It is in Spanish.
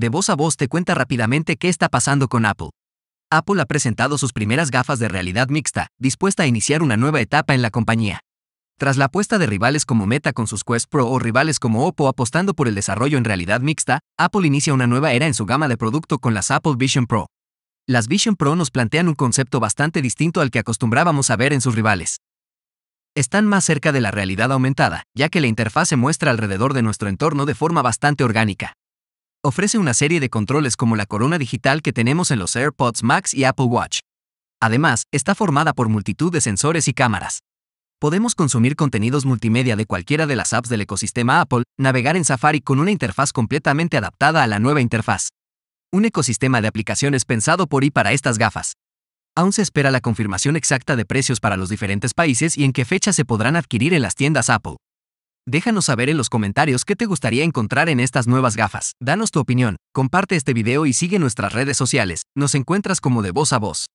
de voz a voz te cuenta rápidamente qué está pasando con Apple. Apple ha presentado sus primeras gafas de realidad mixta, dispuesta a iniciar una nueva etapa en la compañía. Tras la apuesta de rivales como Meta con sus Quest Pro o rivales como Oppo apostando por el desarrollo en realidad mixta, Apple inicia una nueva era en su gama de producto con las Apple Vision Pro. Las Vision Pro nos plantean un concepto bastante distinto al que acostumbrábamos a ver en sus rivales. Están más cerca de la realidad aumentada, ya que la interfaz se muestra alrededor de nuestro entorno de forma bastante orgánica ofrece una serie de controles como la corona digital que tenemos en los AirPods Max y Apple Watch. Además, está formada por multitud de sensores y cámaras. Podemos consumir contenidos multimedia de cualquiera de las apps del ecosistema Apple, navegar en Safari con una interfaz completamente adaptada a la nueva interfaz. Un ecosistema de aplicaciones pensado por y para estas gafas. Aún se espera la confirmación exacta de precios para los diferentes países y en qué fecha se podrán adquirir en las tiendas Apple. Déjanos saber en los comentarios qué te gustaría encontrar en estas nuevas gafas. Danos tu opinión, comparte este video y sigue nuestras redes sociales. Nos encuentras como de voz a voz.